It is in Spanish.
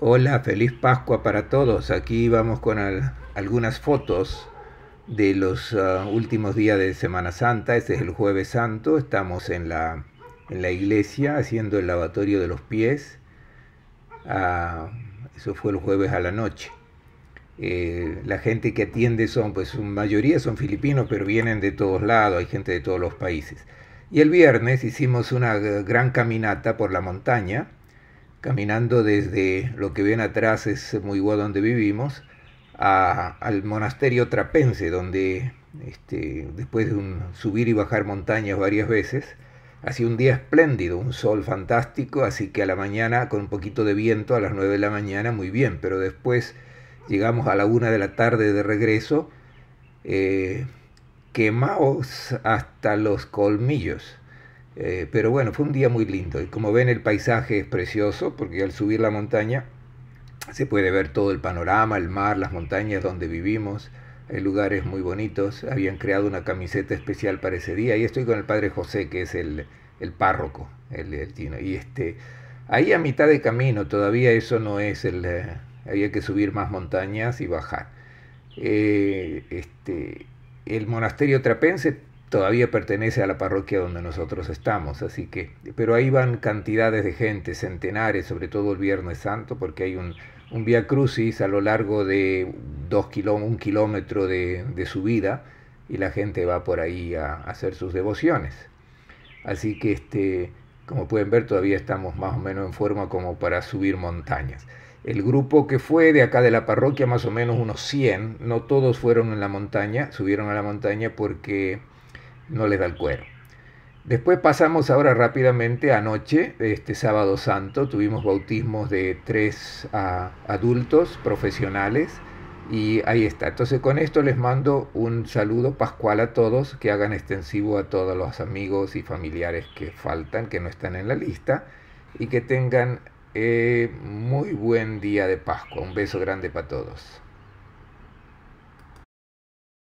Hola, feliz Pascua para todos. Aquí vamos con algunas fotos de los ah, últimos días de Semana Santa. Este es el jueves santo. Estamos en la, en la iglesia haciendo el lavatorio de los pies. Ah, eso fue el jueves a la noche. Eh, la gente que atiende son, pues, su mayoría son filipinos, pero vienen de todos lados. Hay gente de todos los países. Y el viernes hicimos una gran caminata por la montaña caminando desde lo que ven atrás es muy bueno donde vivimos, al monasterio trapense, donde este, después de subir y bajar montañas varias veces, hacía un día espléndido, un sol fantástico, así que a la mañana con un poquito de viento, a las 9 de la mañana, muy bien, pero después llegamos a la una de la tarde de regreso, eh, hasta los colmillos. Eh, pero bueno, fue un día muy lindo. Y como ven, el paisaje es precioso porque al subir la montaña se puede ver todo el panorama, el mar, las montañas donde vivimos. Hay lugares muy bonitos. Habían creado una camiseta especial para ese día. Y estoy con el padre José, que es el, el párroco, el, el Y este, ahí a mitad de camino, todavía eso no es el. Eh, había que subir más montañas y bajar. Eh, este, el monasterio trapense todavía pertenece a la parroquia donde nosotros estamos, así que, pero ahí van cantidades de gente, centenares, sobre todo el Viernes Santo, porque hay un, un Via Crucis a lo largo de un kilómetro de, subida y la gente va por ahí a, hacer sus devociones. Así que, este, como pueden ver, todavía estamos más o menos en forma como para subir montañas. El grupo que fue de acá de la parroquia, más o menos unos 100, no todos fueron en la montaña, subieron a la montaña porque no les da el cuero. Después pasamos ahora rápidamente anoche, este sábado santo, tuvimos bautismos de tres ah, adultos profesionales y ahí está. Entonces con esto les mando un saludo pascual a todos, que hagan extensivo a todos los amigos y familiares que faltan, que no están en la lista y que tengan eh, muy buen día de Pascua. Un beso grande para todos.